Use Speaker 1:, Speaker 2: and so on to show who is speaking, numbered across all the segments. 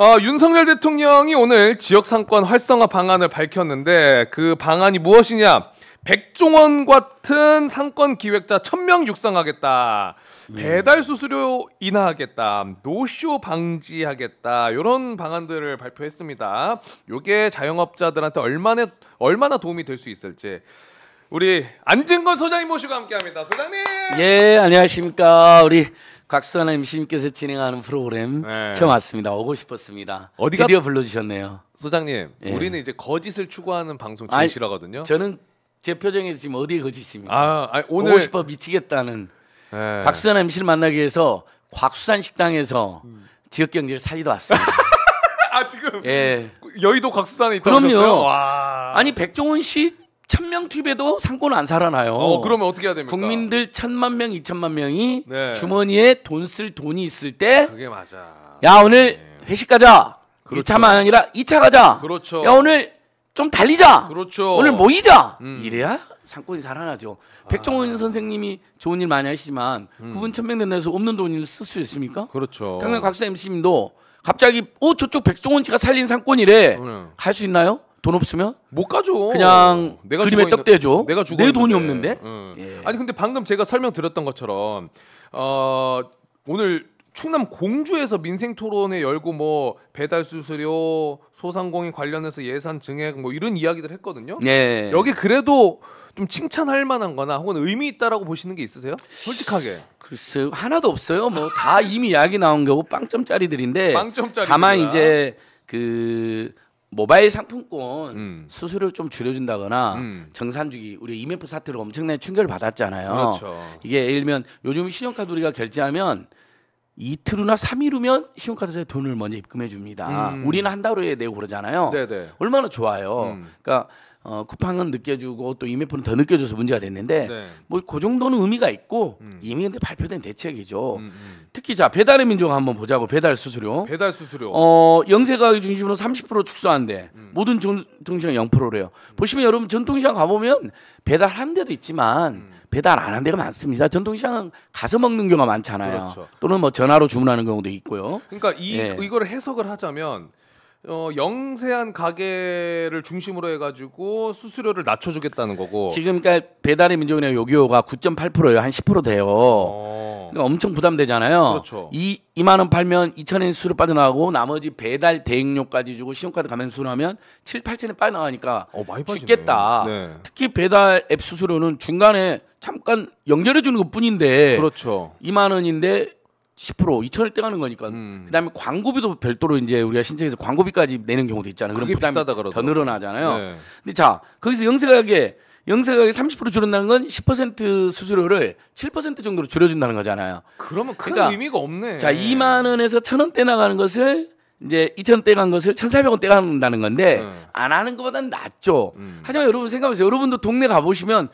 Speaker 1: 어, 윤석열 대통령이 오늘 지역 상권 활성화 방안을 밝혔는데 그 방안이 무엇이냐? 백종원 같은 상권 기획자 1 0 0 0명 육성하겠다. 음. 배달 수수료 인하하겠다. 노쇼 방지하겠다. 이런 방안들을 발표했습니다. 요게 자영업자들한테 얼마나 얼마나 도움이 될 수 있을지 우리 안진건 소장님 모시고 함께합니다. 소장님.
Speaker 2: 예, 안녕하십니까. 우리 곽수환 MC님께서 진행하는 프로그램 네. 처음 왔습니다. 오고 싶었습니다. 어디가- 드디어 불러주셨네요. 소장님, 예. 우리는
Speaker 1: 이제 거짓을 추구하는 방송 제일 하거든요 저는 제 표정에서 지금
Speaker 2: 어디에 거짓입니까? 아, 아니, 오늘 오고 싶어 미치겠다는 예. 곽수산 MC를 만나기 위해서 곽수산 식당에서 음. 지역 경제를 살리러 왔습니다. 아 지금 예. 여의도 곽수산에 있다 그럼요. 요 와. 아니 백종원 씨 천명 투입에도 상권 안 살아나요. 어, 그러면 어떻게 해야 됩니까? 국민들 천만 명, 이천만 명이 네. 주머니에 돈 쓸 돈이 있을 때 그게 맞아. 야 오늘 네. 회식 가자. 그렇죠. 1차만 아니라 2차 가자. 그렇죠. 야 오늘 좀 달리자. 그렇죠. 오늘 모이자. 음. 이래야 상권이 살아나죠. 아. 백종원 선생님이 좋은 일 많이 하시지만 음. 그분 천명 된다해서 없는 돈을 쓸 수 있습니까? 그렇죠. 당연히 곽수 MC님도 갑자기 오 저쪽 백종원 씨가 살린 상권이래 음. 갈수 있나요? 돈 없으면 못 가죠. 그냥 내가 그림에 떡대줘. 내가 주고 내 돈이 없는데. 응. 예.
Speaker 1: 아니 근데 방금 제가 설명드렸던 것처럼 어, 오늘 충남 공주에서 민생 토론회 열고 뭐 배달 수수료, 소상공인 관련해서 예산 증액 뭐 이런 이야기들 했거든요. 예. 여기 그래도 좀
Speaker 2: 칭찬할 만한 거나 혹은 의미 있다라고 보시는 게 있으세요? 솔직하게. 글쎄 하나도 없어요. 뭐 다 이미 이야기 나온 거고 빵점짜리들인데 빵점짜리 가만 이제 그 모바일 상품권 음. 수수료를 좀 줄여준다거나 음. 정산주기 우리 IMF 사태로 엄청난 충격을 받았잖아요. 그렇죠. 이게 예를 들면 요즘 신용카드 우리가 결제하면 이틀 후나 삼일 후면 신용카드사에 돈을 먼저 입금해 줍니다. 음. 우리는 한달에 내고 그러잖아요. 네네. 얼마나 좋아요. 음. 그러니까 어, 쿠팡은 느껴 주고 또 이메프는 더느껴 줘서 문제가 됐는데 네. 뭐그 정도는 의미가 있고 음. 이미 근데 발표된 대책이죠. 음, 음. 특히 자 배달의 민족 한번 보자고 배달 수수료. 배달 수수료. 어 영세 가격 중심으로 30% 축소한데 음. 모든 전통시장 0%래요. 음. 보시면 여러분 전통시장 가보면 배달 한 데도 있지만 음. 배달 안한 데가 많습니다. 전통시장은 가서 먹는 경우가 많잖아요. 그렇죠. 또는 뭐 전화로 주문하는 경우도 있고요.
Speaker 1: 그러니까 이 네. 이거를 해석을 하자면 어, 영세한 가게를 중심으로 해가지고 수수료를
Speaker 2: 낮춰주겠다는 거고 지금 그러니까 배달의 민족이나 요기요가 9.8%예요. 한 10% 돼요. 어. 그러니까 엄청 부담되잖아요. 그렇죠. 이 2만 원 팔면 2천 원 수수료 빠져나가고 나머지 배달 대행료까지 주고 신용카드 가맹 수수료 하면 7, 8천 원 빠져나가니까 어, 쉽겠다. 네. 특히 배달 앱 수수료는 중간에 잠깐 연결해 주는 것뿐인데 그렇죠. 2만 원인데 10% 2천을 떼가는 거니까 음. 그다음에 광고비도 별도로 이제 우리가 신청해서 광고비까지 내는 경우도 있잖아요. 그럼 부담이 비싸다 더 늘어나잖아요. 네. 근데 자 거기서 영세가게 영세가게 30% 줄인다는 건 10% 수수료를 7% 정도로 줄여준다는 거잖아요. 그러면 큰 그러니까,
Speaker 1: 의미가 없네. 자
Speaker 2: 2만 원에서 1 0원떼 나가는 것을 이제 2천 떼간 것을 1,400원 떼간다는 건데 네. 안 하는 것보다는 낫죠. 음. 하지만 여러분 생각하세요. 여러분도 동네 가보시면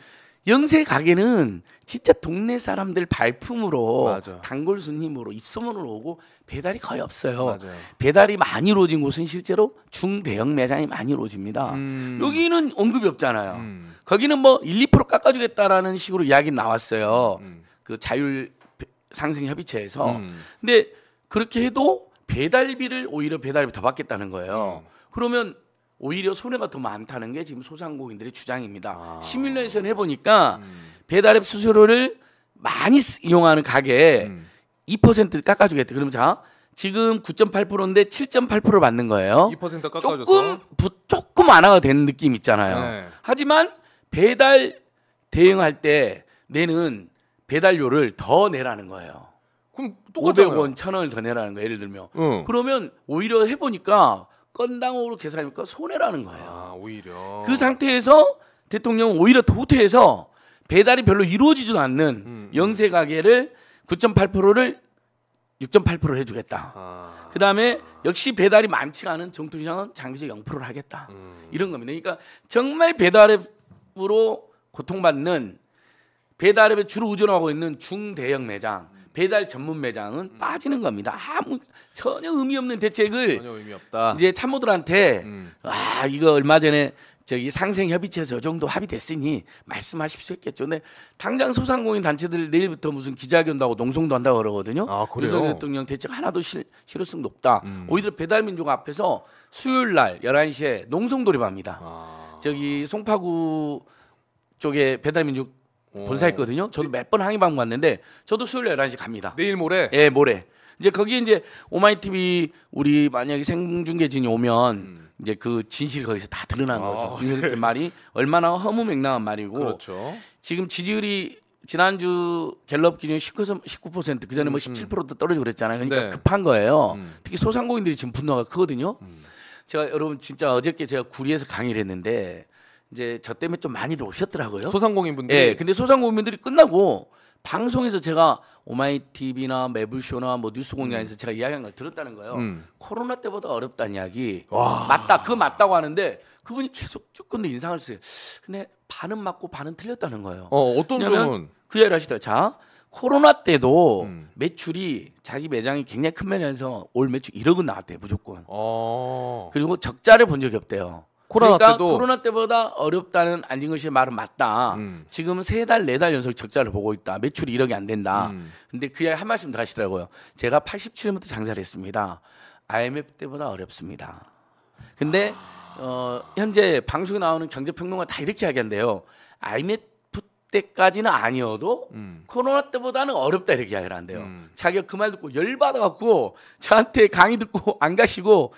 Speaker 2: 영세 가게는 진짜 동네 사람들 발품으로 맞아. 단골 손님으로 입소문을 오고 배달이 거의 없어요. 맞아요. 배달이 많이 이루어진 곳은 실제로 중대형 매장이 많이 이루어집니다. 음. 여기는 언급이 없잖아요. 음. 거기는 뭐 1, 2% 깎아주겠다라는 식으로 이야기 나왔어요. 음. 음. 그 자율 상생 협의체에서. 음. 근데 그렇게 해도 배달비를 오히려 배달비 더 받겠다는 거예요. 음. 그러면 오히려 손해가 더 많다는 게 지금 소상공인들의 주장입니다. 아. 시뮬레이션 해보니까 음. 배달앱 수수료를 많이 이용하는 가게에 음. 2% 깎아주겠다. 그러면자 지금 9.8%인데 7.8% 받는 거예요.
Speaker 1: 2% 깎아줘서 조금
Speaker 2: 부, 조금 완화가 되는 느낌 있잖아요. 네. 하지만 배달 대응할 때 내는 배달료를 더 내라는 거예요. 그럼 똑같잖아요. 500원, 1000원을 더 내라는 거 예를 들면. 응. 그러면 오히려 해보니까 건당으로 계산하니까 손해라는 거예요. 아, 오히려 그 상태에서 대통령은 오히려 도태해서 배달이 별로 이루어지지도 않는 음, 음. 영세 가게를 9.8%를 6.8%를 해주겠다. 아, 그 다음에 역시 배달이 많지가 않은 정통시장은 장기적 0%를 하겠다. 음. 이런 겁니다. 그러니까 정말 배달앱으로 고통받는 배달앱에 주로 의존하고 있는 중대형 매장 배달 전문 매장은 음. 빠지는 겁니다. 아무 전혀 의미 없는 대책을 전혀 의미 없다. 이제 참모들한테 음. 아 이거 얼마 전에 저기 상생 협의체에서 요 정도 합의됐으니 말씀하십시오 했겠죠. 근데 당장 소상공인 단체들 내일부터 무슨 기자회견도 하고 농성도 한다고 그러거든요. 아, 그래서 대통령 대책 하나도 실, 실효성 높다. 음. 오히려 배달민족 앞에서 수요일 날 11시에 농성 돌입합니다. 아. 저기 송파구 쪽에 배달민족 어. 본사 있거든요. 저도 몇 번 항의방 갔는데 저도 수요일 11시 갑니다. 내일 모레. 예, 모레. 이제 거기 이제 오마이 티비 우리 만약에 생중계진이 오면 음. 이제 그 진실이 거기서 다 드러난 아, 거죠. 네. 이 말이 얼마나 허무맹랑한 말이고 그렇죠. 지금 지지율이 지난주 갤럽 기준 19, 19% 그전에 뭐 17%도 음, 음. 떨어지고 그랬잖아요. 그러니까 네. 급한 거예요. 음. 특히 소상공인들이 지금 분노가 크거든요. 음. 제가 여러분 진짜 어저께 제가 구리에서 강의를 했는데 이제 저 때문에 좀 많이들 오셨더라고요. 소상공인분들. 예. 근데 소상공인분들이 끝나고 방송에서 제가 오마이 TV나 매블쇼나 뭐 뉴스 음. 공장에서 제가 이야기한 걸 들었다는 거예요. 음. 코로나 때보다 어렵다는 이야기. 와. 맞다. 그 맞다고 하는데 그분이 계속 조금 더 인상을 쓰세요. 근데 반은 맞고 반은 틀렸다는 거예요. 어, 어떤 점은 그 얘기를 하시더라고요. 자, 코로나 때도 음. 매출이 자기 매장이 굉장히 큰 매장에서 올 매출 1억은 나왔대요, 무조건. 어. 그리고 적자를 본 적이 없대요. 코로나 그러니까 때도 코로나 때보다 어렵다는 안진걸 씨의 말은 맞다. 음. 지금 세달네달 네 연속 적자를 보고 있다. 매출이 1억이 안 된다. 음. 근데 그의 한 말씀 더 하시더라고요. 제가 87년부터 장사를 했습니다. IMF 때보다 어렵습니다. 근데 아... 어, 현재 방송에 나오는 경제 평론가 다 이렇게 이야기한대요. IMF 때까지는 아니어도 음. 코로나 때보다는 어렵다 이렇게 이야기를 한대요. 음. 자기가 그 말 듣고 열받아갖고 저한테 강의 듣고 안 가시고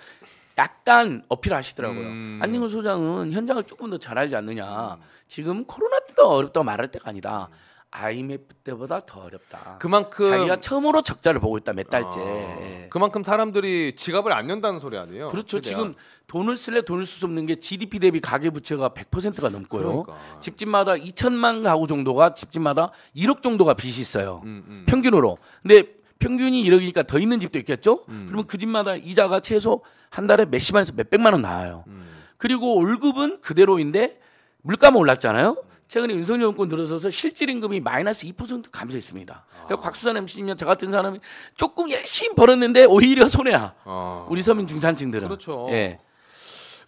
Speaker 2: 약간 어필하시더라고요. 음. 안진걸 소장은 현장을 조금 더 잘 알지 않느냐. 음. 지금 코로나 때도 어렵다 고 말할 때가 아니다. IMF 음. 때보다 더 어렵다. 그만큼 자기가 처음으로 적자를 보고 있다 몇 달째. 아, 예. 그만큼 사람들이 지갑을 안 연다는 소리 아니에요? 그렇죠. 최대한. 지금 돈을 쓸래 돈을 쓸 수 없는 게 GDP 대비 가계 부채가 100%가 넘고요. 그러니까. 집집마다 2천만 가구 정도가 집집마다 1억 정도가 빚이 있어요. 음, 음. 평균으로. 근데 평균이 1억이니까 더 있는 집도 있겠죠. 음. 그러면 그 집마다 이자가 최소 한 달에 몇십만에서 몇백만 원 나와요. 음. 그리고 월급은 그대로인데 물가만 올랐잖아요. 음. 최근에 윤석열 정권 들어서서 실질 임금이 마이너스 2% 감소했습니다. 아. 그러니까 곽수산 MC님 저 같은 사람이 조금 열심히 벌었는데 오히려 손해야. 아. 우리 서민 중산층들은. 그렇죠. 예.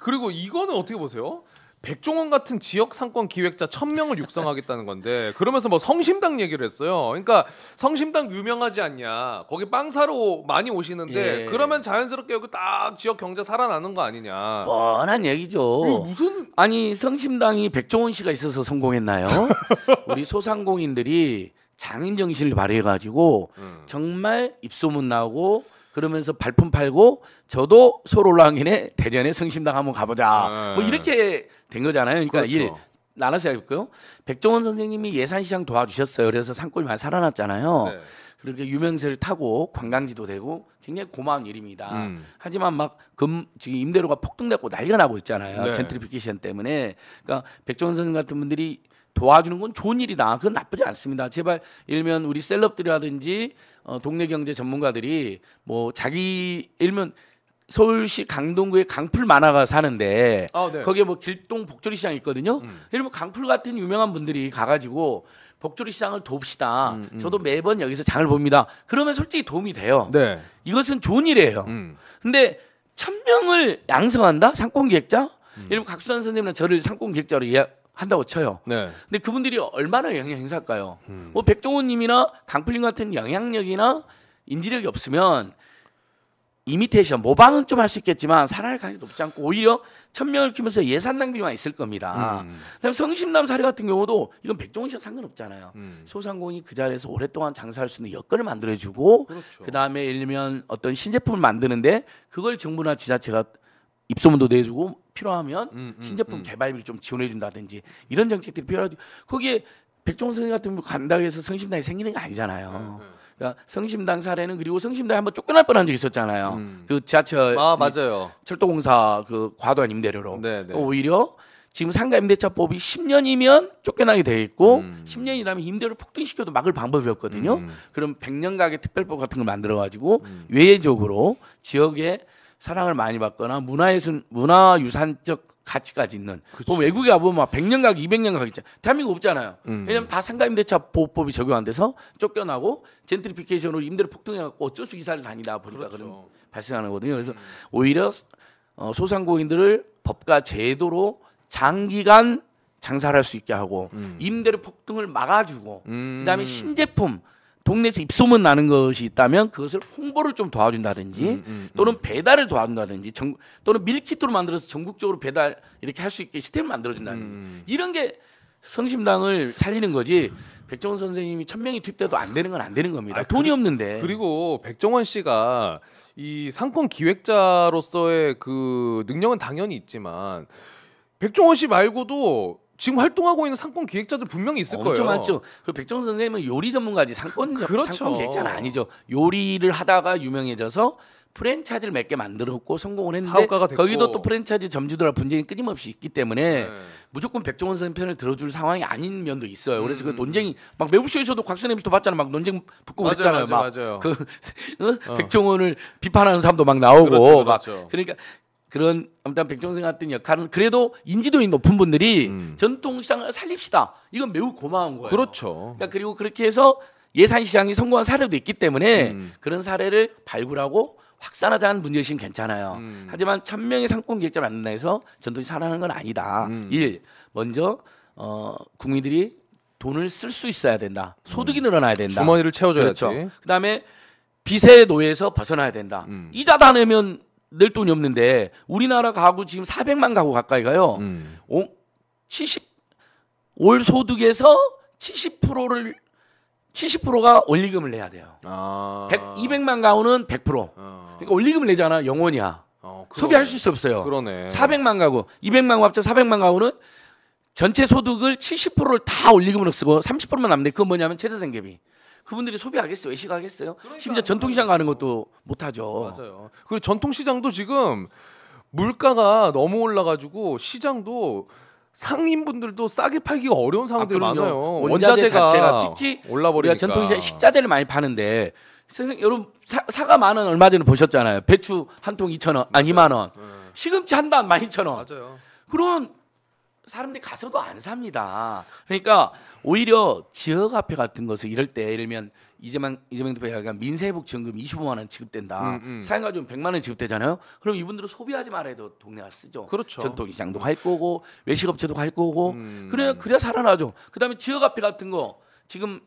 Speaker 1: 그리고 이거는 어떻게 보세요? 백종원 같은 지역 상권 기획자 1 0 0 0명을 육성하겠다는 건데 그러면서 뭐 성심당 얘기를 했어요. 그러니까 성심당 유명하지 않냐. 거기 빵 사러 많이 오시는데 예. 그러면 자연스럽게 여기 딱 지역 경제 살아나는 거 아니냐.
Speaker 2: 뻔한 얘기죠. 무슨 아니 성심당이 백종원 씨가 있어서 성공했나요? 어? 우리 소상공인들이 장인 정신을 발휘해 가지고 음. 정말 입소문 나고 그러면서 발품 팔고 저도 소울올라왕이네대전의 성심당 한번 가보자. 아, 뭐 네. 이렇게 된 거잖아요. 그러니까 그렇죠. 일 나눠서 해볼까요? 백종원 선생님이 예산시장 도와주셨어요. 그래서 산골이 많이 살아났잖아요. 네. 그렇게 유명세를 타고 관광지도 되고 굉장히 고마운 일입니다. 음. 하지만 막 금 지금 임대료가 폭등되고 난리가 나고 있잖아요. 네. 젠트리피케이션 때문에. 그러니까 백종원 선생님 같은 분들이 도와주는 건 좋은 일이다. 그건 나쁘지 않습니다. 제발 일면 우리 셀럽들이라든지 어, 동네 경제 전문가들이 뭐 자기 일면 서울시 강동구에 강풀 만화가 사는데 아, 네. 거기에 뭐 길동 복조리 시장 있거든요. 음. 이러면 강풀 같은 유명한 분들이 가가지고 복조리 시장을 돕시다. 음, 음. 저도 매번 여기서 장을 봅니다. 그러면 솔직히 도움이 돼요. 네. 이것은 좋은 일이에요. 음. 근데 천 명을 양성한다 상권 기획자. 음. 이러면 각수산 선생님은 저를 상권 기획자로 예약, 한다고 쳐요. 네. 근데 그분들이 얼마나 영향 행사할까요? 음. 뭐 백종원님이나 강풀님 같은 영향력이나 인지력이 없으면 이미테이션 모방은 좀 할 수 있겠지만 살아날 가능성이 높지 않고 오히려 천명을 키면서 예산 낭비만 있을 겁니다. 음. 그다음 성심남 사례 같은 경우도 이건 백종원 씨랑 상관없잖아요. 음. 소상공인이 그 자리에서 오랫동안 장사할 수 있는 여건을 만들어주고 그렇죠. 그다음에 예를 들면 어떤 신제품을 만드는데 그걸 정부나 지자체가 입소문도 내주고 필요하면 음, 음 신제품 음. 개발비를 좀 지원해준다든지 이런 정책들이 필요하죠. 거기에 백종원 선생 같은 분 간다고 해서 성심당이 생기는 게 아니잖아요. 네, 네. 그러니까 성심당 사례는 그리고 성심당에 한번 쫓겨날 뻔한 적이 있었잖아요. 음. 그 지하철 아, 맞아요. 철도공사 그 과도한 임대료로 네네. 네. 오히려 지금 상가 임대차법이 10년이면 쫓겨나게 돼 있고 음. 10년이 나면 임대료 폭등시켜도 막을 방법이 없거든요. 음. 그럼 100년 가게 특별법 같은 걸 만들어 가지고 외외적으로 음. 지역에 사랑을 많이 받거나 문화예술 문화유산적 가치까지 있는. 그치. 뭐 외국에 가보면 막 100년 가기, 200년 가기 있잖아. 대한민국 없잖아요. 음. 왜냐면 다 상가임대차 보호법이 적용 안 돼서 쫓겨나고 젠트리피케이션으로 임대료 폭등해갖고 어쩔 수 이사를 다니다 보니까 그렇죠. 그런 발생하는 거거든요. 그래서 음. 오히려 어, 소상공인들을 법과 제도로 장기간 장사를 할 수 있게 하고 음. 임대료 폭등을 막아주고 음. 그다음에 신제품 동네에서 입소문 나는 것이 있다면 그것을 홍보를 좀 도와준다든지 음, 음, 음, 또는 배달을 도와준다든지 정, 또는 밀키트로 만들어서 전국적으로 배달 이렇게 할 수 있게 시스템을 만들어준다든지 음, 음. 이런 게 성심당을 살리는 거지 백종원 선생님이 천 명이 투입돼도 안 되는 건 안 되는 겁니다. 아, 돈이 그리, 없는데. 그리고
Speaker 1: 백종원 씨가 이 상권 기획자로서의 그 능력은 당연히 있지만 백종원 씨 말고도 지금 활동하고 있는 상권 기획자들 분명히 있을 엄청 거예요. 많죠.
Speaker 2: 그리고 백정 선생님은 요리 전문가지 상권 그렇죠. 상권 기획자는 아니죠. 요리를 하다가 유명해져서 프랜차이즈를 몇 개 만들었고 성공을 했는데 거기도 또 프랜차이즈 점주들과 분쟁이 끊임없이 있기 때문에 네. 무조건 백종원 선생 편을 들어줄 상황이 아닌 면도 있어요. 그래서 그 음. 논쟁이 막 매부쇼에서도 곽선혜 씨도 봤잖아막 논쟁 붙고 그랬잖아요. 막그 어? 어? 백종원을 비판하는 사람도 막 나오고 그렇죠, 그렇죠. 막 그러니까 그런 아무튼 백종생 같은 역할은 그래도 인지도이 높은 분들이 음. 전통 시장을 살립시다. 이건 매우 고마운 거예요. 그렇죠. 그러니까 그리고 그렇게 해서 예산 시장이 성공한 사례도 있기 때문에 음. 그런 사례를 발굴하고 확산하자는 문제의식은 괜찮아요. 음. 하지만 천명의 상권 계획자만든다해서 전통이 살아나는 건 아니다. 음. 일 먼저 어, 국민들이 돈을 쓸 수 있어야 된다. 소득이 음. 늘어나야 된다. 주머니를 채워줘야 그렇죠. 그다음에 빚의 노예에서 벗어나야 된다. 음. 이자 다 내면 낼 돈이 없는데 우리나라 가구 지금 400만 가구 가까이 가요. 음. 70, 올 소득에서 70%를 70%가 원리금을 내야 돼요. 아. 100, 200만 가구는 100%. 아. 그러니까 원리금을 내잖아. 영원이야. 어, 소비할 수 없어요. 그러네. 400만 가구, 200만 가구 합쳐 400만 가구는 전체 소득을 70%를 다 원리금으로 쓰고 30%만 남는데 그건 뭐냐면 최저생계비. 그분들이 소비하겠어요? 외식하겠어요? 그러니까 심지어 전통시장 가는 것도 못하죠. 맞아요. 그리고 전통시장도 지금 물가가
Speaker 1: 너무 올라가지고 시장도 상인분들도 싸게 팔기가 어려운 상황들이 아, 많아요. 원자재 자체가 특히 올라버리니까. 우리가 전통시장
Speaker 2: 식자재를 많이 파는데 선생님 여러분 사, 사과 만원 얼마 전에 보셨잖아요. 배추 한 통 2천 원, 아니 2만 원. 네. 시금치 한 단 12,000원. 맞아요. 그런 사람들이 가서도 안 삽니다. 그러니까 오히려 지역 화폐 같은 것을 이럴 때 예를 들면 이재명 이재명 대표가 얘기한 민세회복 지원금 25만 원 지급된다. 음, 음. 사용가 좀 100만 원 지급되잖아요. 그럼 이분들은 소비하지 말아야 돼. 동네가 쓰죠. 그렇죠. 전통 시장도 갈 거고 외식업체도 갈 거고 음. 그래 그래 살아나죠. 그다음에 지역 화폐 같은 거 지금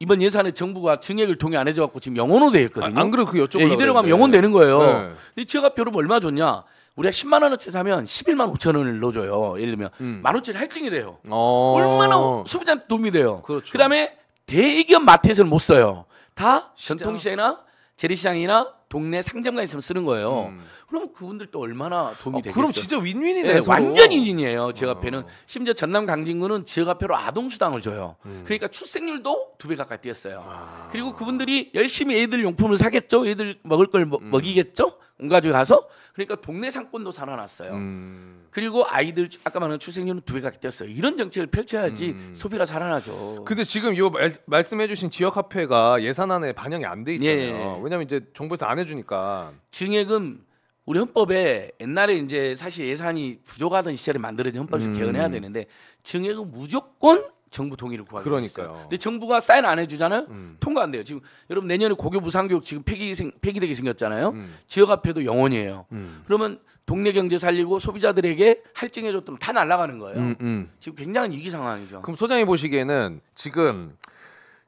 Speaker 2: 이번 예산에 정부가 증액을 통해 안 해줘갖고 지금 영원으로 돼 있거든요. 아, 안 그래도 그 여쭤보려고 네, 이대로 가면 영원 되는 거예요. 네. 근데 지역화폐로 얼마 줬냐? 우리가 10만 원어치 사면 11만 5천 원을 넣어줘요. 예를 들면 음. 만 원짜리 할증이 돼요. 어. 얼마나 소비자한테 도움이 돼요. 그렇죠. 그다음에 대기업 마트에서는 못 써요. 다 전통시장이나 재래시장이나 동네 상점가 있으면 쓰는 거예요. 음. 그럼 그분들 도 얼마나 도움이 아, 되겠어요? 그럼 진짜
Speaker 1: 윈윈이네. 네, 완전
Speaker 2: 윈윈이에요. 제화폐는 어. 심지어 전남 강진구는 제화폐로 아동 수당을 줘요. 음. 그러니까 출생률도 두 배 가까이 뛰었어요. 아. 그리고 그분들이 열심히 애들 용품을 사겠죠. 애들 먹을 걸 뭐, 음. 먹이겠죠. 가지고 가서 그러니까 동네 상권도 살아났어요. 음. 그리고 아이들 아까 말한 출생률은 두 배가 뛰었어요. 이런 정책을 펼쳐야지 음. 소비가 살아나죠. 근데
Speaker 1: 지금 요 말, 말씀해주신 지역 화폐가 예산안에 반영이 안 돼 있잖아요. 예. 왜냐면
Speaker 2: 이제 정부에서 안 해주니까. 증액은 우리 헌법에 옛날에 이제 사실 예산이 부족하던 시절에 만들어진 헌법에서 음. 개헌해야 되는데 증액은 무조건 정부 동의를 구하기 그러니까요. 했어요. 근데 정부가 사인 안 해주잖아요. 음. 통과 안 돼요. 지금 여러분 내년에 고교부 상교육 지금 폐기 생, 폐기되게 생겼잖아요. 음. 지역화폐도 영원이에요. 음. 그러면 동네 경제 살리고 소비자들에게 할증해줬던 다 날아가는 거예요. 음, 음. 지금 굉장히 위기 상황이죠. 그럼 소장이 보시기에는
Speaker 1: 지금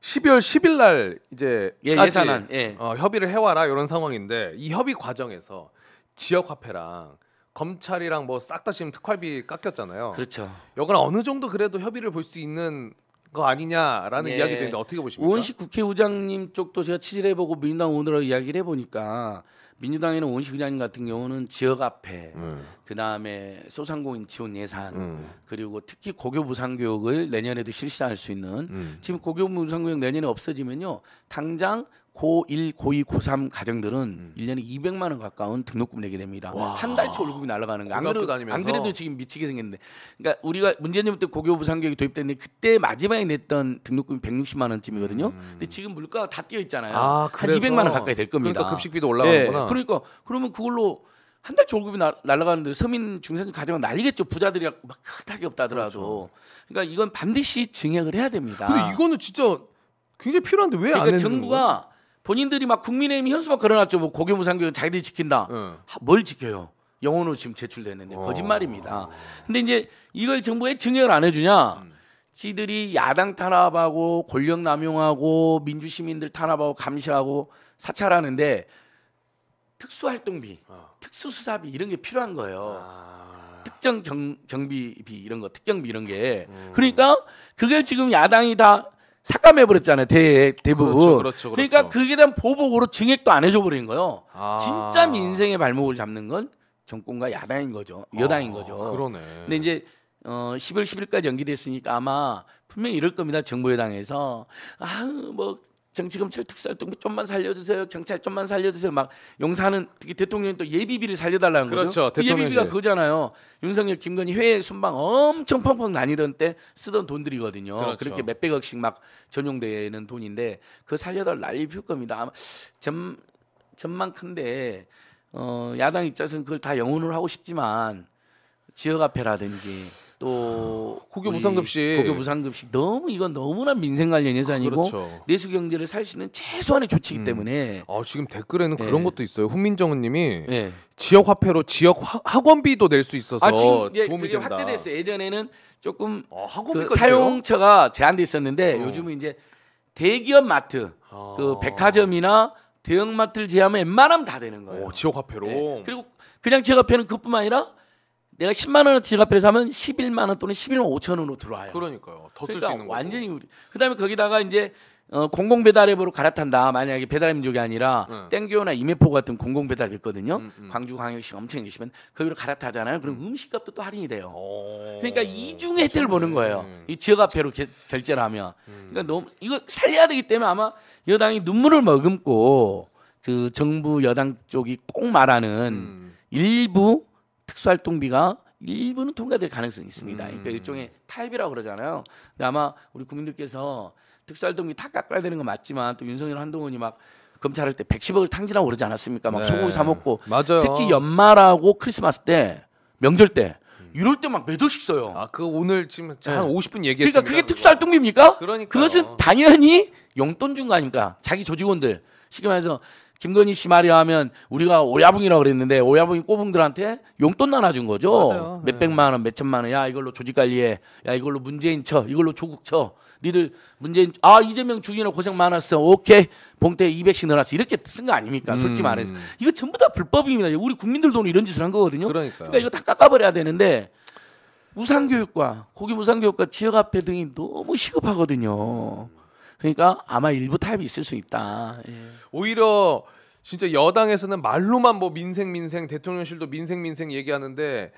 Speaker 1: 12월 10일 날 이제 예, 예산안 예. 어, 협의를 해와라 이런 상황인데 이 협의 과정에서 지역화폐랑 검찰이랑 뭐 싹 다 지금 특활비 깎였잖아요. 그렇죠. 여건 어느 정도 그래도 협의를 볼 수 있는 거 아니냐라는 예. 이야기도 있는데 어떻게 보십니까?
Speaker 2: 원식 국회의장님 쪽도 제가 취재해보고 민주당 오늘 이야기를 해보니까 민주당에는 원식 의장님 같은 경우는 지역 앞에 음. 그 다음에 소상공인 지원 예산 음. 그리고 특히 고교 무상교육을 내년에도 실시할 수 있는 음. 지금 고교 무상교육 내년에 없어지면요 당장 고1, 고2, 고3 가정들은 음. 1년에 200만 원 가까운 등록금 내게 됩니다. 한 달치 월급이 날아가는 거안 그래도 안 그래도 지금 미치게 생겼는데. 그러니까 우리가 문재인 정부 때 고교 부상교육이 도입됐는데 그때 마지막에 냈던 등록금이 160만 원쯤이거든요. 음. 근데 지금 물가가 다 뛰어 있잖아요. 아, 한 200만 원 가까이 될 겁니다. 그러니까 급식비도 올라가는구나. 예, 네, 그러니까 그러면 그걸로 한 달치 월급이 날, 날아가는데 서민 중산층 가정은 날리겠죠 부자들이 막크다게 없다더라도 그렇죠. 그러니까 이건 반드시 증액을 해야 됩니다 근데 이거는 진짜 굉장히 필요한데 왜안 그러니까 정부가 본인들이 막 국민의힘 현수막 걸어놨죠. 뭐 고교무 상교육 자기들이 지킨다. 응. 뭘 지켜요? 영혼으로 지금 제출됐는데 어. 거짓말입니다. 근데 이제 이걸 정부에 증여를 안 해주냐? 음. 지들이 야당 탄압하고 권력 남용하고 민주 시민들 탄압하고 감시하고 사찰하는데 특수활동비, 어. 특수수사비 이런 게 필요한 거예요. 아. 특정 경, 경비비 이런 거, 특경비 이런 게. 음. 그러니까 그걸 지금 야당이 다 삭감해 버렸잖아요. 대 대부분. 그렇죠, 그렇죠, 그렇죠. 그러니까 그게 대한 보복으로 증액도 안 해줘 버린 거예요. 아. 진짜 민생의 발목을 잡는 건 정권과 야당인 거죠. 여당인 아, 거죠. 그러네. 근데 이제 어 10월 10일까지 연기됐으니까 아마 분명히 이럴 겁니다. 정부 여당에서 아뭐 정치검찰 특수활동 좀만 살려주세요. 경찰 좀만 살려주세요. 막 용사는 특히 대통령이 또 예비비를 살려달라는 거죠. 그렇죠. 그 예비비가 그거잖아요. 윤석열, 김건희 회의 순방 엄청 펑펑 나뉘던 때 쓰던 돈들이거든요. 그렇죠. 그렇게 몇백억씩 막 전용되는 돈인데 그 살려달 난리 필 겁니다. 아마 전, 전만 큰데 어, 야당 입장에서는 그걸 다 영혼으로 하고 싶지만 지역 앞에라든지 또 고교 무상급식 고교 무상급식 너무 이건 너무나 민생 관련 예산이고 아, 그렇죠. 내수 경제를 살 수 있는 최소한의 조치이기 음. 때문에 아 지금
Speaker 1: 댓글에는 네. 그런 것도 있어요 훈민정우님이 네. 지역 화폐로 지역 화, 학원비도 낼 수 있어서 아, 지금 예, 도움이 된다. 확대됐어요
Speaker 2: 예전에는 조금 아, 그 사용처가 제한돼 있었는데 어. 요즘은 이제 대기업 마트 아. 그 백화점이나 대형마트를 제외하면 웬만하면 다 되는 거예요. 오, 어, 지역 화폐로. 네. 그리고 그냥 지역 화폐는 그뿐만 아니라 내가 10만 원을 지갑에서 하면 11만 원 또는 11만 5천 원으로 들어와요. 그러니까요. 더 쓸수 그러니까 있는 거 완전히 우리. 그다음에 거기다가 이제 어, 공공 배달앱으로 갈아탄다. 만약에 배달민족이 아니라 네. 땡교나 이메포 같은 공공 배달앱 있거든요. 음, 음. 광주광역시 엄청 계시면 거기로 갈아타잖아요. 그럼 음. 식값도 또 할인이 돼요. 오, 어. 그러니까 이중의 혜택을 그렇죠. 보는 거예요. 음. 이 지역 화폐로 개, 결제를 하면. 음. 그러니까 너무 이거 살려야 되기 때문에 아마 여당이 눈물을 머금고 그 정부 여당 쪽이 꼭 말하는 음. 일부 특수활동비가 일부는 통과될 가능성이 있습니다. 음. 그러니까 일종의 타협이라고 그러잖아요. 근데 아마 우리 국민들께서 특수활동비 다 깎아야 되는 건 맞지만 또 윤석열 한동훈이 막 검찰할 때 110억을 탕진하고 그러지 않았습니까? 막 네. 소고기 사 먹고 맞아요. 특히 연말하고 크리스마스 때 명절 때 이럴 때 막 매도씩
Speaker 1: 써요. 아, 그 오늘 지금
Speaker 2: 네. 50분 얘기했습니다. 그러니까 그게 특수활동비입니까? 그러니까 그것은 당연히 용돈 준 거 아닙니까? 자기 조직원들 쉽게 말해서 김건희 씨 말이야 하면 우리가 오야붕이라고 그랬는데 오야붕이 꼬붕들한테 용돈 나눠준 거죠. 몇 네. 백만 원, 몇 천만 원. 야 이걸로 조직 관리해. 야 이걸로 문재인 쳐. 이걸로 조국 쳐. 니들 문재인 아 이재명 죽이는 고생 많았어. 오케이 봉태 200씩 넣어놨어. 이렇게 쓴 거 아닙니까? 솔직히 음. 말해서 이거 전부 다 불법입니다. 우리 국민들 돈으로 이런 짓을 한 거거든요. 그러니까요. 그러니까 이거 다 깎아버려야 되는데 우상교육과 고기 우상교육과 지역화폐 등이 너무 시급하거든요. 그러니까 아마 일부 타협이 있을 수 있다. 예. 오히려
Speaker 1: 진짜 여당에서는 말로만 뭐 민생 민생 대통령실도 민생 민생 얘기하는데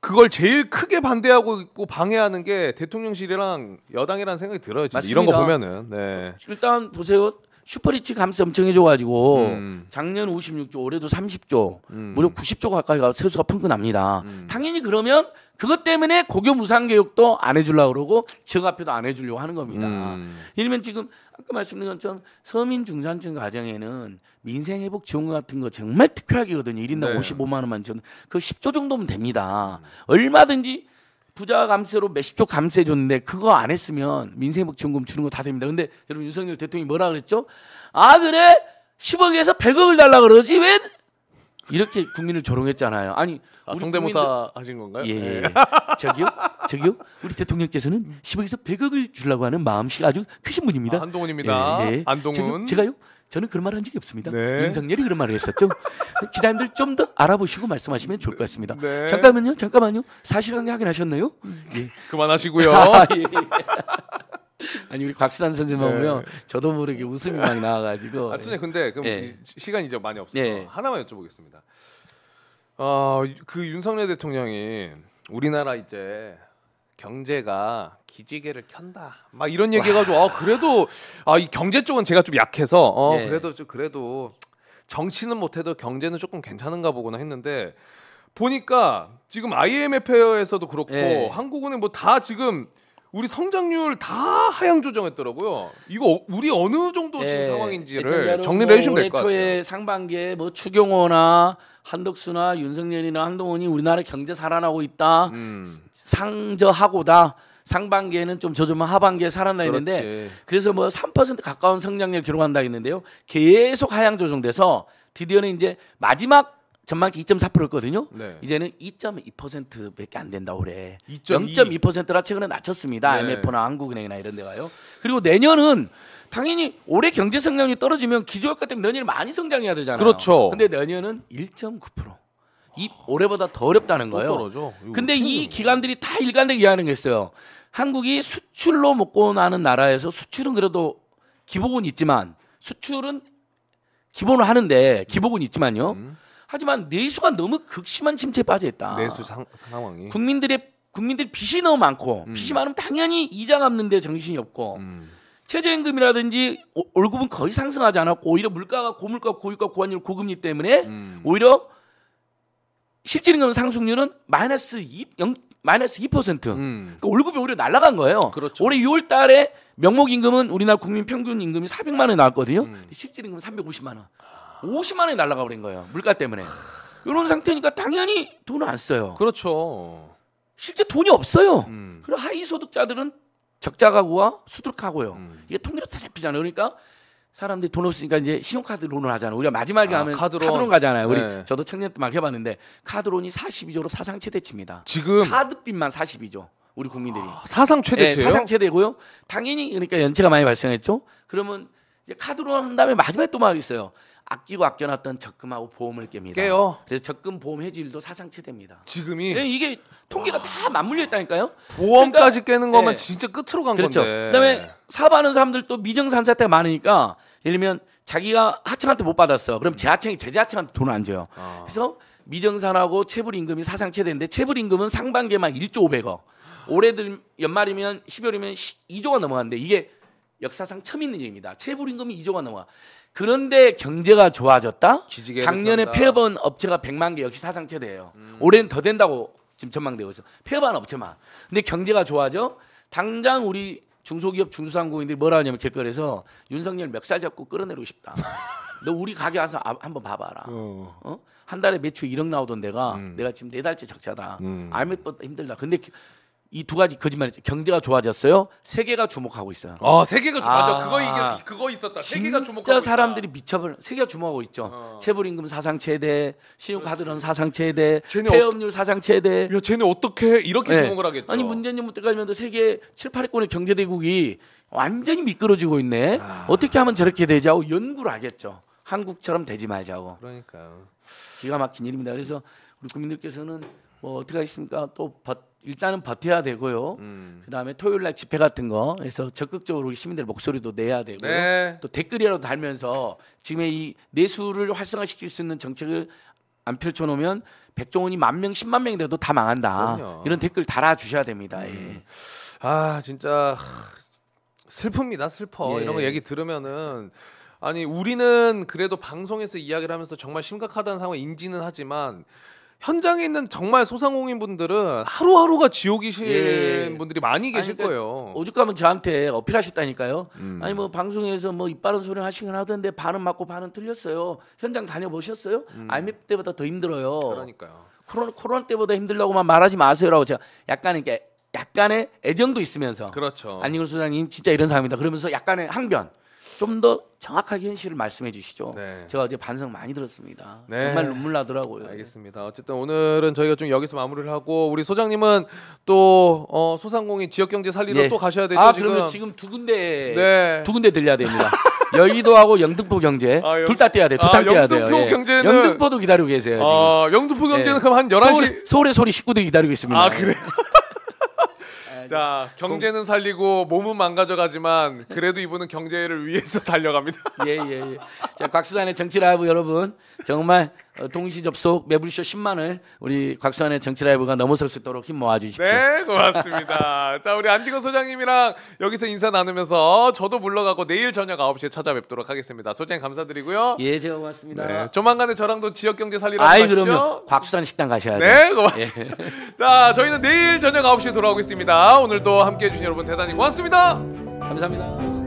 Speaker 1: 그걸 제일 크게 반대하고 있고 방해하는 게 대통령실이랑 여당이라는 생각이 들어요. 진짜. 이런 거 보면은
Speaker 2: 네. 일단 보세요. 슈퍼리치 감세 엄청 해줘가지고 음. 작년 56조 올해도 30조 음. 무려 90조 가까이 가 세수가 펑크납니다. 음. 당연히 그러면 그것 때문에 고교 무상교육도 안 해주려고 그러고 지역화폐도 안 해주려고 하는 겁니다. 일면 음. 지금 아까 말씀드린 것처럼 서민 중산층 가정에는 민생회복 지원금 같은 거 정말 특효약이거든요. 1인당 네. 55만 원만 지원 그 10조 정도면 됩니다. 음. 얼마든지 부자 감세로 몇십조 감세 줬는데 그거 안 했으면 민생복지원금 주는 거 다 됩니다. 근데 여러분 윤석열 대통령이 뭐라 그랬죠? 아 그래? 10억에서 100억을 달라 그러지 왜? 이렇게 국민을 조롱했잖아요. 아니 아, 성대모사 국민들...
Speaker 1: 하신 건가요? 예, 예. 네. 예.
Speaker 2: 저기요, 저기요. 우리 대통령께서는 10억에서 100억을 주려고 하는 마음씨 아주 크신 분입니다. 아, 한동훈입니다. 예, 예. 안동훈. 제가, 제가요 저는 그런 말을 한 적이 없습니다. 네. 윤석열이 그런 말을 했었죠. 기자님들 좀 더 알아보시고 말씀하시면 좋을 것 같습니다. 네. 잠깐만요, 잠깐만요. 사실관계 확인하셨나요? 음. 예. 그만하시고요. 아, 예. 아니 우리 곽수산 선생님 네. 보면 저도 모르게 네. 웃음이 막 나와가지고. 아 선생님 근데 그럼 예. 시간이
Speaker 1: 이제 많이 없어서 예. 하나만 여쭤보겠습니다. 아그 윤석열 대통령이 우리나라 이제 경제가 기지개를 켠다 막 이런 얘기해가지고 아 그래도 아 이 경제 쪽은 제가 좀 약해서 어 네. 그래도 좀 그래도 정치는 못해도 경제는 조금 괜찮은가 보구나 했는데 보니까 지금 IMF에서도 그렇고 네. 한국은행 뭐다 지금 우리 성장률 다 하향
Speaker 2: 조정했더라고요. 이거 어, 우리 어느 정도 지금 네. 상황인지를 정리를 해주시면 뭐 될것 같아요. 초에 상반기에 뭐 추경호나 한덕수나 윤석열이나 한동훈이 우리나라 경제 살아나고 있다. 음. 상저하고다 상반기에는 좀 저조만 하반기에 살았나했는데 그렇지. 그래서 뭐 3% 가까운 성장률 기록한다 했는데요. 계속 하향 조정돼서 드디어는 이제 마지막 전망치 2.4%였거든요. 네. 이제는 2.2%밖에 안 된다 올해. 0.2%라 최근에 낮췄습니다. 네. IMF나 한국은행이나 이런 데가요. 그리고 내년은 당연히 올해 경제 성장률이 떨어지면 기저효과 때문에 내년에 많이 성장해야 되잖아요. 그렇죠. 근데 내년은 1.9%. 이 올해보다 더 어렵다는 거예요. 떨어져. 근데 이 기관들이 다 일관되게 이야기있어요 한국이 수출로 먹고 나는 나라에서 수출은 그래도 기복은 있지만 수출은 기본을 하는데 기복은 있지만요. 음. 하지만 내수가 너무 극심한 침체에 빠져 있다. 내수 상, 황이 국민들의 국민들 빚이 너무 많고 음. 빚이 많으면 당연히 이자 갚는데 정신이 없고 음. 최저임금이라든지 월급은 거의 상승하지 않았고 오히려 물가가 고물가 고유가 고환율 고금리 때문에 음. 오히려 실질임금 상승률은 마이너스 2, 0, 마이너스 2%. 음. 그러니까 월급이 오히려 날라간 거예요. 그렇죠. 올해 6월 달에 명목 임금은 우리나라 국민 평균 임금이 400만 원이 나왔거든요. 음. 실질 임금은 350만 원. 50만 원이 날라가 버린 거예요. 물가 때문에. 이런 상태니까 당연히 돈을 안 써요. 그렇죠. 실제 돈이 없어요. 음. 그리고 하위 소득자들은 적자가구와 수두룩하고요. 음. 이게 통계로 다 잡히잖아요. 그러니까 사람들이 돈 없으니까 이제 신용카드론을 하잖아요. 우리가 마지막에 아, 하면 카드론. 카드론 가잖아요. 우리 네. 저도 청년 때 막 해봤는데 카드론이 42조로 사상 최대치입니다. 지금 카드빚만 42조. 우리 국민들이 아, 사상 최대치예요? 네, 사상 최대고요. 당연히 그러니까 연체가 많이 발생했죠. 그러면 이제 카드로 한 다음에 마지막에 또 막 있어요. 아끼고 아껴놨던 적금하고 보험을 깹니다. 깨요. 그래서 적금 보험 해지율도 사상 최대입니다. 지금이 네, 이게 통계가 다 맞물려 있다니까요. 보험까지 그러니까, 깨는 거면 네. 진짜 끝으로 간 그렇죠. 건데. 그다음에 사업하는 사람들 또 미정산 사태가 많으니까 예를 들면 자기가 하청한테 못 받았어. 그럼 음. 재하청이 재재하청한테 돈 안 줘요. 아. 그래서 미정산하고 체불 임금이 사상 최대인데 체불 임금은 상반기에만 1조 500억. 올해 들 연말이면 12월이면 2조가 넘어갔는데 이게 역사상 처음 있는 일입니다. 체불 임금이 2조가 넘어. 그런데 경제가 좋아졌다. 작년에 폐업한 업체가 100만 개 역시 사상 최대예요. 음. 올해는 더 된다고 지금 전망되고 있어. 폐업한 업체만. 근데 경제가 좋아져. 당장 우리 중소기업 중소상공인들이 뭐라 하냐면 길거리에서 윤석열 멱살 잡고 끌어내리고 싶다. 너 우리 가게 와서 아, 한번 봐봐라. 어. 어? 한 달에 매출 1억 나오던 내가 음. 내가 지금 네 달째 적자다. 음. 알면보 힘들다. 근데 이두 가지 거짓말이죠. 경제가 좋아졌어요. 세계가 주목하고 있어요. 어, 세계가 주- 맞아. 아. 그거 이게 아. 그거 있었다. 세계가 주목하고 진짜 사람들이 있다. 미쳐버 세계가 주목하고 있죠. 어. 체불임금 사상 최대, 신용카드론 사상 최대, 폐업률 사상 최대. 야, 쟤네 어떻게 이렇게 네. 주목을 하겠죠? 아니 문재인 정부 때까지 해도 세계 7, 8위권의 경제대국이 완전히 미끄러지고 있네. 아. 어떻게 하면 저렇게 되지 하고 연구를 하겠죠. 한국처럼 되지 말자고. 그러니까 기가 막힌 일입니다. 그래서 우리 국민들께서는 뭐 어떻게 하겠습니까? 또 버- 일단은 버텨야 되고요. 음. 그다음에 토요일 날 집회 같은 거해서 적극적으로 우리 시민들 목소리도 내야 되고 네. 또 댓글이라도 달면서 지금의 이 내수를 활성화시킬 수 있는 정책을 안 펼쳐 놓으면 백종원이 만 명, 십만 명이 돼도 다 망한다. 그럼요. 이런 댓글 달아 주셔야 됩니다. 예. 음. 예. 아, 진짜
Speaker 1: 슬픕니다. 슬퍼. 예. 이런 거 얘기 들으면은 아니, 우리는 그래도 방송에서 이야기를 하면서 정말 심각하다는 상황 을 인지는 하지만 현장에 있는 정말 소상공인 분들은
Speaker 2: 하루하루가 지옥이신 예. 예, 예. 분들이 많이 계실 아니, 그러니까 거예요. 오죽하면 저한테 어필하셨다니까요. 음. 아니 뭐 방송에서 뭐 이빨은 소리 하시긴 하던데 반은 맞고 반은 틀렸어요. 현장 다녀보셨어요? 음. IMF 때보다 더 힘들어요. 그러니까요. 코로나, 코로나 때보다 힘들다고만 말하지 마세요라고 제가 약간 이렇게 약간의 애정도 있으면서 그렇죠. 안익훈 소장님 진짜 이런 사람니다 그러면서 약간의 항변 좀더 정확하게 현실을 말씀해 주시죠. 네. 제가 어제 반성
Speaker 1: 많이 들었습니다. 네. 정말 눈물 나더라고요. 알겠습니다. 어쨌든 오늘은 저희가 좀 여기서 마무리를 하고 우리 소장님은 또 어, 소상공인 지역경제 살리러 네. 또 가셔야 되죠. 아 지금. 그러면 지금
Speaker 2: 두 군데 네. 두 군데 들려야 됩니다. 여의도하고 영등포 경제 아, 둘다 떼야 돼. 둘다 아, 떼야 돼요. 영등포 예. 경제는 영등포도 기다리고 계세요. 지금. 아, 영등포 경제는 예. 그럼 한 11시 서울의 소리 식구들 기다리고 있습니다. 아, 그래요.
Speaker 1: 자 경제는 살리고 몸은 망가져가지만
Speaker 2: 그래도 이분은 경제를 위해서 달려갑니다. 예예 예, 예. 자 곽수산의 정치 라이브 여러분 정말 어, 동시 접속 매불쇼 10만을 우리 곽수환의 정치라이브가 넘어설 수 있도록 힘 모아주십시오. 네, 고맙습니다.
Speaker 1: 자, 우리 안지근 소장님이랑 여기서 인사 나누면서 저도 물러가고 내일 저녁 9시에 찾아뵙도록 하겠습니다. 소장님 감사드리고요. 예,
Speaker 2: 제가 고맙습니다. 네,
Speaker 1: 조만간에 저랑도 지역 경제 살리러 가시죠. 아이, 그럼요.
Speaker 2: 곽수산 식당 가셔야 돼요. 네, 고맙습니다. 예.
Speaker 1: 자, 저희는 내일 저녁 9시에 돌아오겠습니다. 오늘도 함께해 주신 여러분 대단히 고맙습니다. 감사합니다.